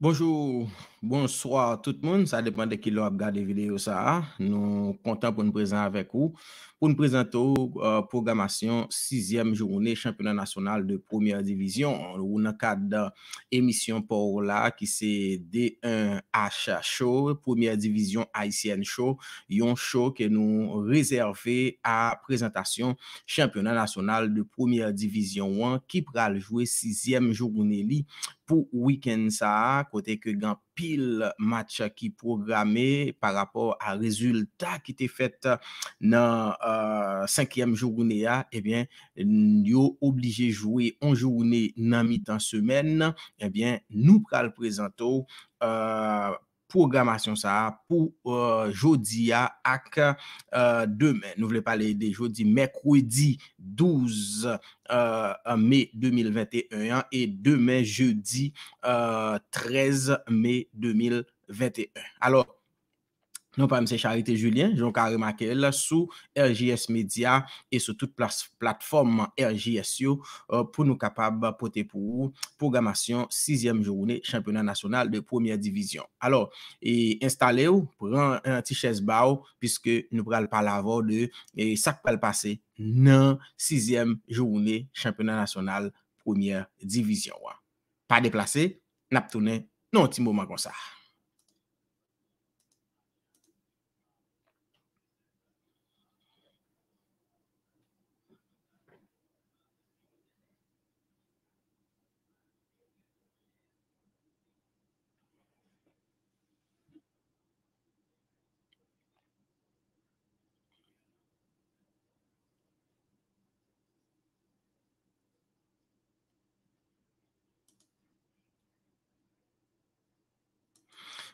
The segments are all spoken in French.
Bonjou, bonsoir tout moun. Sa depande ki lo ap gade videyo sa. Nou kontan pou nou prezent avek ou. Pou nou prezent ou euh, programasyon 6e journe championnat nasyonal de 1e divizyon. Ou nan kad emisyon pou ou la ki se D1H show, 1e divizyon Aisyen show, yon show ke nou rezerve a prezentasyon championnat nasyonal de 1e divizyon 1 ki pral jwe 6e journe li pou nou prezentasyon Pou wikend sa, kote ke gen pil match ki programe, par rapport a rezultat ki te fet nan 5e jounen ya, ebyen, yo oblige jouwe an jounen nan mitan semen, ebyen, eh nou pral prezento. Euh, programmation, ça pour euh, jeudi euh, demain nous euh, voulons pas les de mercredi 12 mai 2021 et demain jeudi 13 euh, mai 2021. Alors, Nou pa mse Charité Julien, joun kare makel sou RGS Media e sou tout platform RGSU euh, pou nou kapab pote pou programasyon 6e jounè championnat nasyonal de 1e divizyon. Alo, e instale ou pou an ti chèz ba ou, piske nou pral pa lavo de sak pal pase nan 6e jounè championnat nasyonal 1e divizyon. Pa deplase, nap tounen nou ti mouman konsa.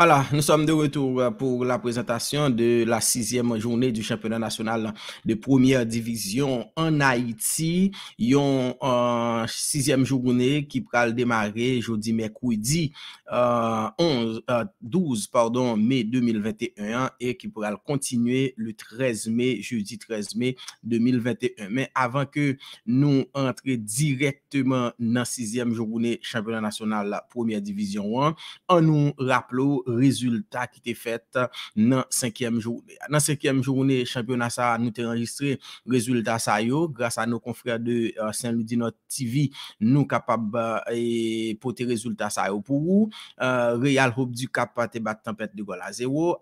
Voilà, nous sommes de retour euh, pour la présentation de la sixième journée du championnat national de première division en Haïti. Yon une euh, sixième journée qui pourra démarrer jeudi mercredi 11, euh, 12 pardon, mai 2021 et qui pourra continuer le 13 mai, jeudi 13 mai 2021. Mais avant que nous entrions directement dans la sixième journée championnat national de première division 1, on nous rappelons rezultat ki te fèt nan 5èm journe. Nan 5èm journe championna sa nou te enregistre rezultat sa yo. Gras a nou konfrèd de euh, Saint-Louis-Dinot TV nou kapab euh, pou te rezultat sa yo pou ou. Euh, Real Hope du Kap te bat tempèd de gol a 0.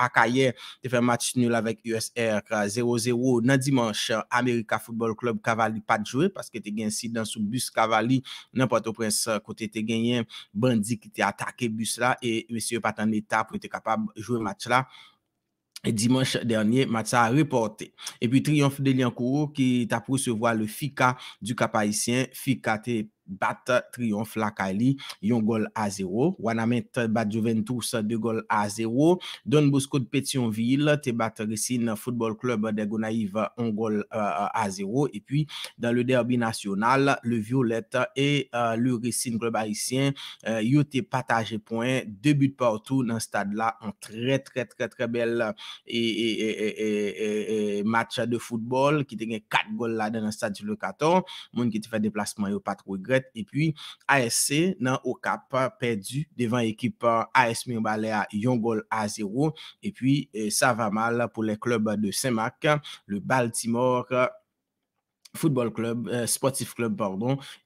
Akaye te fè match nil avèk USR 0-0 nan dimanche. Amerika Football Club Cavali pat jwè paske te gen si dans sou bus Cavali. Nan pat oprense kote te genyen. Bandi ki te atake bus la. E we messieurs pas en état pour être capable de jouer match là. Et dimanche dernier, match a reporté. Et puis, triomphe de Liancourt qui t'a recevoir le FICA du Cap haïtien. FICA, t'es bat triyon flakali yon gol a 0 Wanamet bat Juventus de gol a 0 Don Bosco de Petionville te bat Rissin Football Club de Gonaive yon gol euh, euh, a 0 et puis dans le derby national le Violette et euh, le Rissin club haïtien yon te patage point 2 buts partout dans le stade là un très très très bel match de football qui tenait 4 gols dans le stade du locator moun qui te fait déplacement yon pat regret et puis ASC nan Okapa perdu devan ekip AS Mimbale a yon gol a 0 et puis sa euh, va mal pou le klub de Saint-Marc, le Baltimore euh, Sportif Club,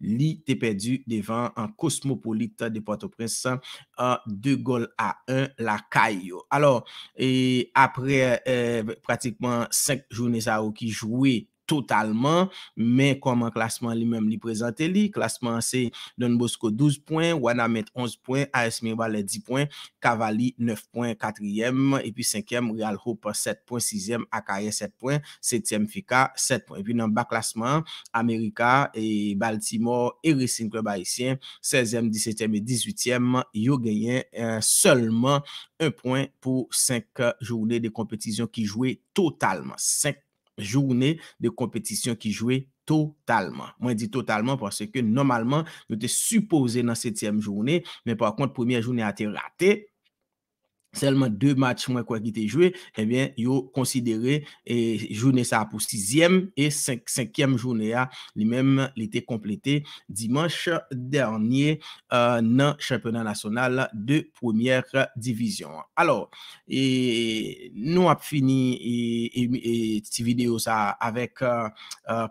li te perdu devan en Cosmopolita de Port-au-Prince euh, a 2 gol a 1 la Kayo. Alors, après pratiquement 5 journées à hockey jouées, Totalman, men koman klasman li men li prezante li. Klasman se Don Bosco 12 poin, Wanamete 11 poin, A.S. Mirbal 10 poin, Cavalli 9 poin, 4yem, epi 5yem, Real Hopa 7 poin, 6yem, Akaye 7 poin, 7yem Fika 7 poin. Epi nan bak klasman, Amerika, Baltimore, Erythin, Klub Haitien, 16yem, 17yem, 18yem, Yogyen, seman 1 poin pou 5 jounè de kompetisyon ki jwe totalman, 5. jounè de kompetisyon ki jouè totalman. Mwen di totalman pwase ke normalman nou te suppouze nan 7è jounè, men pwakont 1è jounè a te rate, Selman 2 match mwen kwa ki te jwe, ebyen, eh yo konsidere jounen sa pou 6e e 5e jounen ya, li menm li te kompleti dimanche dernye euh, nan championnan nasyonal de 1e divizyon. Alors, nou ap fini ti video sa avek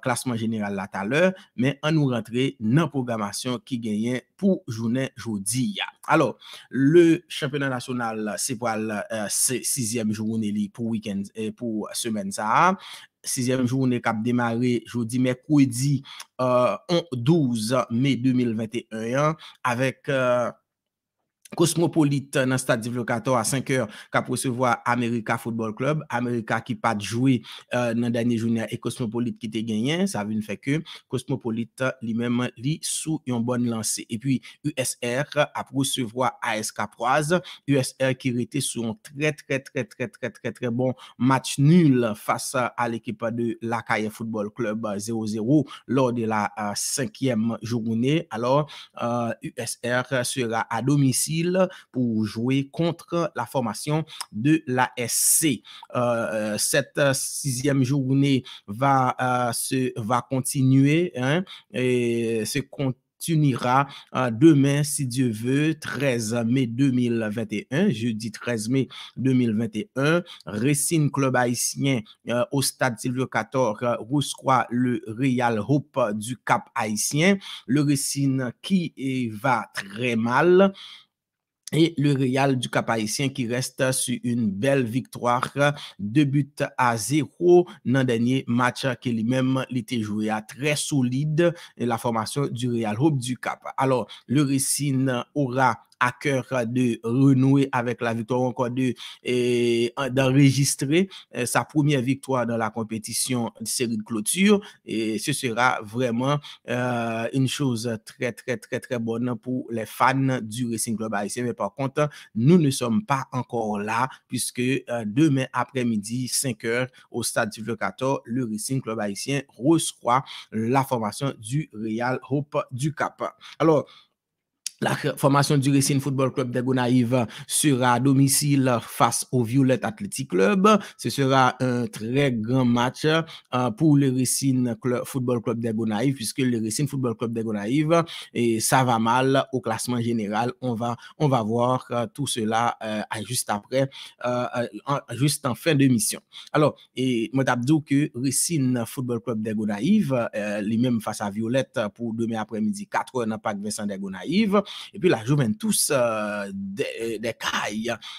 klasman euh, euh, jeneral la taler, men an nou rentre nan programasyon ki genyen pour journée jeudi. Alors, le championnat national, c'est pour la euh, sixième journée pour week-end et euh, pour semaine ça. Sixième journée cap démarré jeudi, mercredi 12 euh, mai 2021 avec... Cosmopolite nan stade divokator a 5h ka prosevwa Amerika Football Club. Amerika ki pat jwi euh, nan danyi jouniè e Cosmopolite ki te genyen. Sa vini feke Cosmopolite li mèm li sou yon bon lanse. E pi USR a prosevwa ASK Proaz USR ki rete sou an tre tre tre tre tre tre bon match nul fasa al ekipa de lakaye Football Club 0-0 lor de la 5è euh, jouniè. Alors USR euh, sera a domisi pour jouer contre la formation de la SC. Euh, euh, cette euh, sixième journée va, se, va continuer hein, et se continuera demain, si Dieu veut, 13 mai 2021, jeudi 13 mai 2021, Récine Club haïtien au stade Silvio 14, euh, le Real Hope du Cap haïtien. Le Récine qui va très mal et le Real du Cap Haïtien qui reste sur une belle victoire, deux buts à zéro dans le dernier match qui lui-même l'était joué à très solide, et la formation du Real Hope du Cap. Alors, le Récine aura à cœur de renouer avec la victoire, encore de et d'enregistrer euh, sa première victoire dans la compétition de série de clôture. Et ce sera vraiment euh, une chose très, très, très, très bonne pour les fans du Racing Club haïtien. Mais par contre, nous ne sommes pas encore là puisque euh, demain après-midi, 5 heures, au stade du 14, le Racing Club haïtien reçoit la formation du Real Hope du Cap. Alors, la formation du Racing Football Club de sera à domicile face au Violet Athletic Club. Ce sera un très grand match euh, pour le Racing Football Club de puisque le Racing Football Club de et ça va mal au classement général. On va on va voir euh, tout cela euh, juste après juste en fin de mission. Alors, et moi d'abdou que Racing Football Club de Gonaïve lui-même face à Violette pour demain après-midi 4h n'a pas parc Vincent de et puis la Juventus euh, des euh, de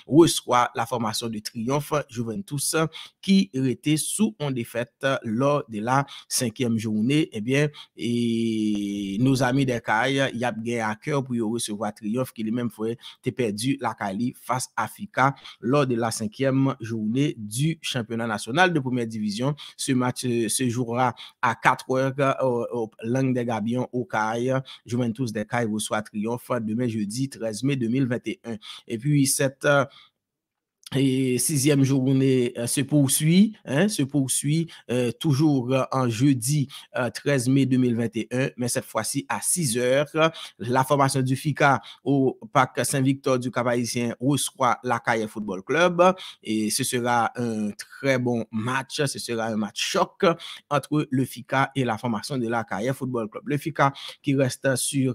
reçoit la formation de triomphe Juventus qui était sous en défaite lors de la cinquième journée. Eh bien, nos amis des Cailles, y a bien à cœur pour recevoir triomphe qui lui-même a perdu la Cali face à lors de la cinquième journée du championnat national de première division. Ce match euh, se jouera à 4 heures au, Langue des Gabions au CAI. Juventus des reçoit triomphe mai, jeudi 13 mai 2021. Et puis cette euh, et sixième journée euh, se poursuit, hein, se poursuit euh, toujours euh, en jeudi 13 mai 2021, mais cette fois-ci à 6 heures. La formation du FICA au Parc Saint-Victor du cap reçoit la Carrière Football Club et ce sera un très bon match, ce sera un match choc entre le FICA et la formation de la Carrière Football Club. Le FICA qui reste sur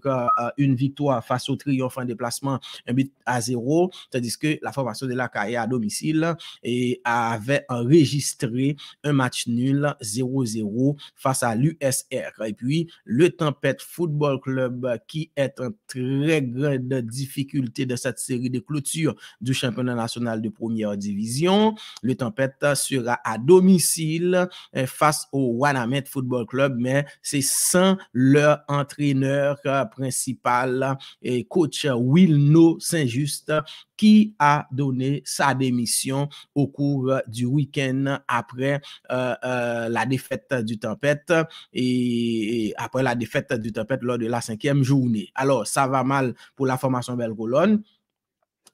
une victoire face au triomphe en déplacement, un but à zéro, tandis que la formation de la Carrière domicile et avait enregistré un match nul 0-0 face à l'USR. Et puis, le Tempête Football Club qui est en très grande difficulté de cette série de clôtures du championnat national de première division. Le Tempête sera à domicile euh, face au Wanamet Football Club, mais c'est sans leur entraîneur euh, principal et euh, coach Wilno Saint-Just qui a donné sa démission au cours euh, du week-end après euh, euh, la défaite du Tempête et, après la défaite du Tempête lors de la cinquième journée. Alors, ça va mal pour la formation Belle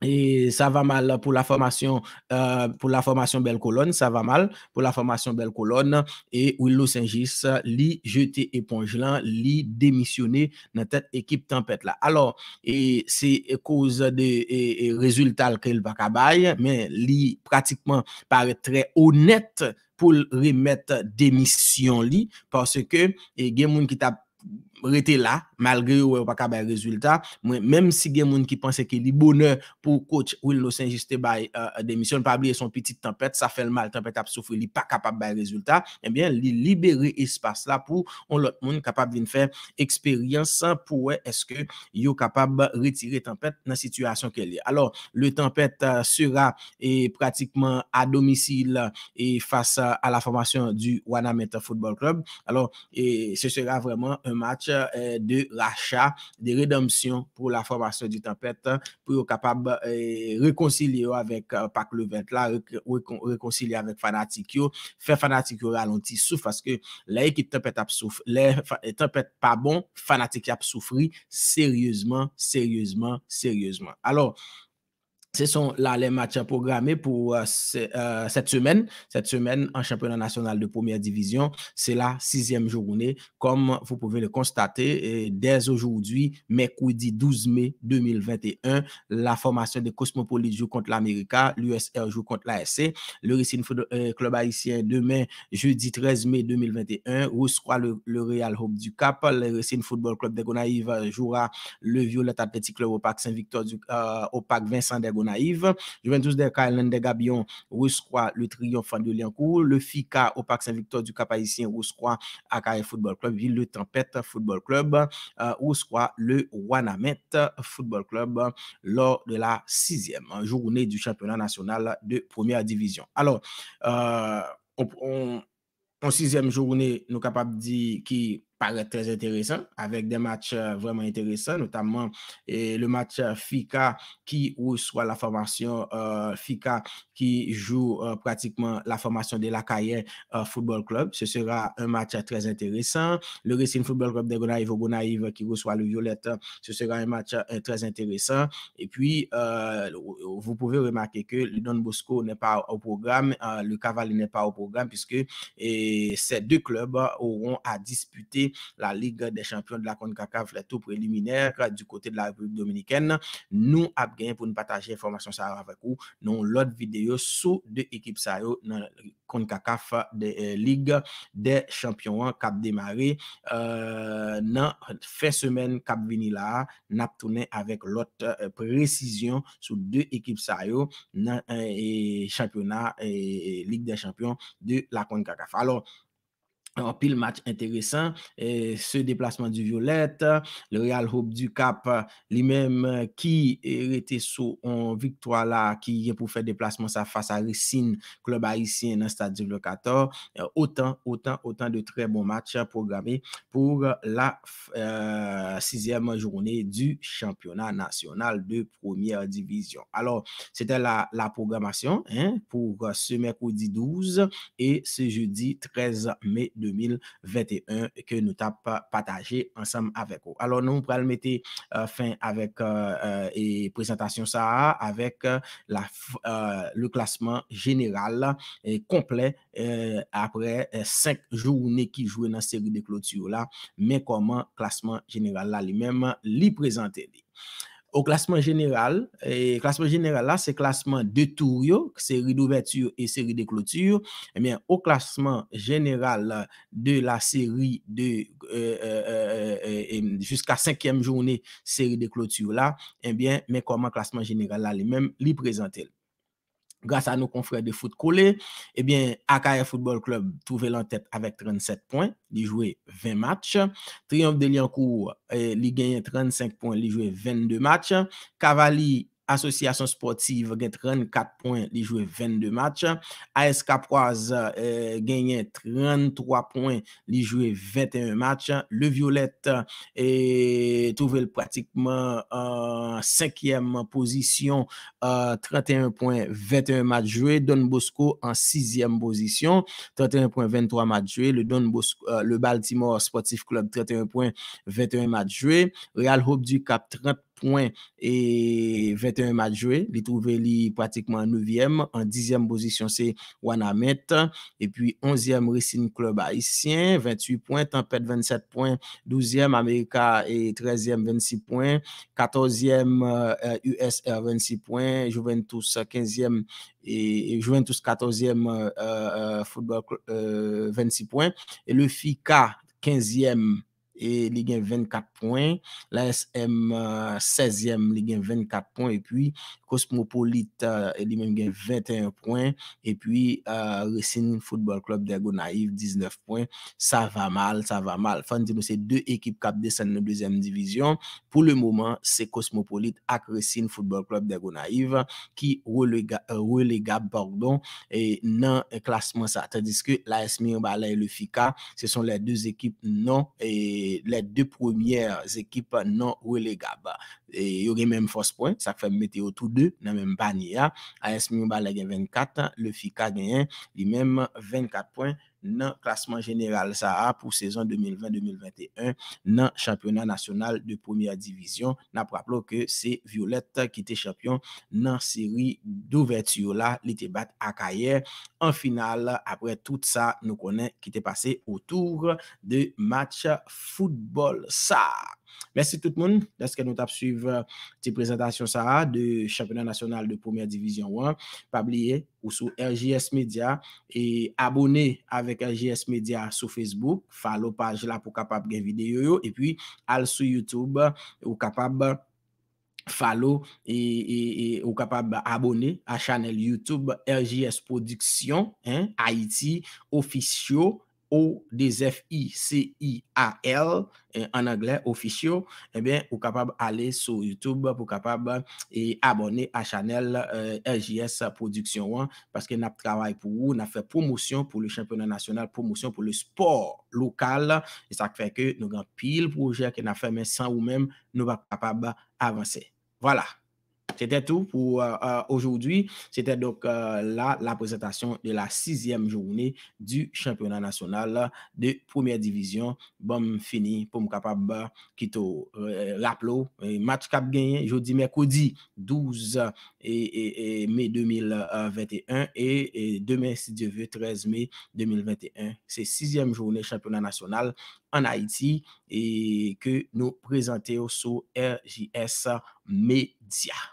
et ça va mal pour la formation euh, pour la formation Belle Colonne, ça va mal pour la formation Belle Colonne et Willow Saint-Gis li jeté éponge là, li démissionné dans cette équipe tempête là. Alors et c'est cause des résultats qu'il va cabaille, mais lui, pratiquement paraît très honnête pour remettre démission lui, parce que et gens qui t'a rete la, malgre ou e wakab bay rezultat, mwen, mwen, mwen, si gen moun ki panse ki li boner pou kouch Will Nosein juste bay euh, euh, demisyon, pa abliye son piti tempet, sa fel mal, tempet apsofri, li wakab bay rezultat, ebyen, li liberi espas la pou, on lot moun kapab li nfe eksperyansan pou wè eske yo kapab retire tempet nan situasyon ke li. Alors, le tempet euh, sera pratikman a domisil e fasa la formasyon du Wanameta Football Club, alors, se sera vreman un match Euh, de rachat, de rédemption pour la formation du tempête, hein, pour être capable de euh, réconcilier avec euh, Pac le là, réconcilier avec fanatique, faire fanatique ralentir, souffre, parce que l'équipe tempête n'est tempête pas bon, fanatique a souffert sérieusement, sérieusement, sérieusement. Alors, ce sont là les matchs programmés pour euh, euh, cette semaine. Cette semaine, en championnat national de première division, c'est la sixième journée. Comme vous pouvez le constater, dès aujourd'hui, mercredi 12 mai 2021, la formation de Cosmopolites joue contre l'América, l'USR joue contre l'ASC, le Racing euh, Club haïtien demain, jeudi 13 mai 2021, reçoit le, le, Real Hope du Cap, le Racing Football Club de Gonaïve jouera le Violet Athletic Club au Parc Saint-Victor, au Parc Vincent de Naïve, Juventus de Caillan de Gabion reçoit le triomphe de Liancourt. Le FICA au Parc Saint-Victor du Cap-Haïtien reçoit Akaye Football Club. Ville de Tempête Football Club euh, reçoit le Wanamet Football Club lors de la sixième journée du championnat national de première division. Alors, euh, en sixième journée, nous sommes capables de dire qui paraît très intéressant, avec des matchs euh, vraiment intéressants, notamment le match euh, FICA qui reçoit la formation euh, qui joue euh, pratiquement la formation de la Carrière Football Club. Ce sera un match très intéressant. Le Racing Football Club de Gonaïve, Gonaïve qui reçoit le Violette, ce sera un match très intéressant. Et puis, vous pouvez remarquer que le Don Bosco n'est pas au programme, le Cavalier n'est pas au programme, puisque ces deux clubs auront à disputer la lig de champion de la CONCACAF la tou preliminaire euh, du kote de la republik dominikene. Nou ap gen pou nou pataje informasyon sa avakou nou lot videyo sou de ekip euh, euh, sa yo nan CONCACAF lig de champion kap demare nan fe semen kap vini la nap tonen avek lot prezisyon sou de ekip sa yo nan lig de champion de la CONCACAF. Alors en pile match intéressant. Et ce déplacement du Violette, le Real Hope du Cap, lui-même euh, qui était sous en victoire là, qui est pour faire déplacement ça face à Racine, club haïtien dans le stade euh, Autant, autant, autant de très bons matchs programmés pour la euh, sixième journée du championnat national de première division. Alors, c'était la, la programmation hein, pour ce mercredi 12 et ce jeudi 13 mai de 2021 ke nou tap pataje ansam aveko. Alon nou pral mette euh, fin avek e euh, euh, prezentasyon sa avek le klasman jeneral la komple apre sek jouni ki jwe nan seri de klotio la, men koman klasman jeneral la li mem li prezante li. au classement général. Et classement général, là, c'est classement de tourio, série d'ouverture et série de clôture. Eh bien, au classement général de la série de euh, euh, euh, euh jusqu'à cinquième journée, série de clôture, là, eh bien, mais comment classement général, là, les mêmes, les présenter grâce à nos confrères de foot collé, eh bien, AKF Football Club trouvait l'en tête avec 37 points, il jouait 20 matchs. Triomphe de Liancourt, eh, il eh, gagnait 35 points, il jouait 22 matchs. Cavalli Asosyasyon sportive gen 34 poin li jwe 22 match. AS Kapwaz gen 33 poin li jwe 21 match. Le Violette touvel pratikman 5e pozisyon 31 poin 21 match jwe. Don Bosco an 6e pozisyon 31 poin 23 match jwe. Le Baltimore Sportive Club 31 poin 21 match jwe. Real Hope du Cap 34. et 21 matchs joués. Il trouvé pratiquement 9e. En 10e position, c'est Wanamet. Et puis 11e, Racing Club haïtien, 28 points. Tempête, 27 points. 12e, America et 13e, 26 points. 14e, USR, 26 points. Juventus, 15e et Juventus 14e euh, euh, football 26 euh, points et le FICA 15e et il 24 points. La SM 16e, il 24 points. Et puis, Cosmopolite, euh, il 21 points. Et puis, euh, Football Club d'Agonaïve 19 points. Ça va mal, ça va mal. Fan nous, c'est deux équipes qui descendent en deuxième division. Pour le moment, c'est Cosmopolite et Racing Football Club d'Ergo qui euh, relégable, pardon, et non classement ça. Tandis que l'ASM Mirbala et le FICA, ce sont les deux équipes non et les deux premières équipes non relégables. Et il y aurait même force point, ça fait météo tous deux dans même panier. AS hein. Mimba a 24, le FICA gagne lui-même 24 points. nan klasman general sa a pou sezon 2020-2021 nan championnat nasyonal de pomiya divizyon nan praplo ke se Violette ki te champion nan seri d'ouverture la li te bat ak ayer an final apre tout sa nou konen ki te pase otour de match football sa a Merci tout le monde. que nous avons suivi cette euh, présentation ça de championnat national de première division 1, pas oublier ou sous RGS Media et abonner avec RGS Media sur Facebook, follow page là pour capable de vidéos. et puis al sur YouTube ou capable follow et, et, et, ou capable abonner à la chaîne YouTube RGS Production hein, Haïti officiel O-D-F-I-C-I-A-L, euh, en anglais officiel, eh bien, vous capable aller sur YouTube pour capable et abonner à Chanel euh, RJS Production 1 parce que nous travaillé pour vous, nous fait promotion pour le championnat national, promotion pour le sport local. Et ça fait que nous avons pile projet que nous fait, mais sans vous-même, nous pas capable d'avancer. Voilà. C'était tout pour euh, euh, aujourd'hui. C'était donc euh, là la présentation de la sixième journée du championnat national de première division. Bon, fini pour me capable quitter euh, rappelons match cap gagné jeudi mercredi 12 mai 2021 et, demain si Dieu veut 13 mai 2021. C'est sixième journée championnat national en Haïti et que nous présentons sur RJS médias.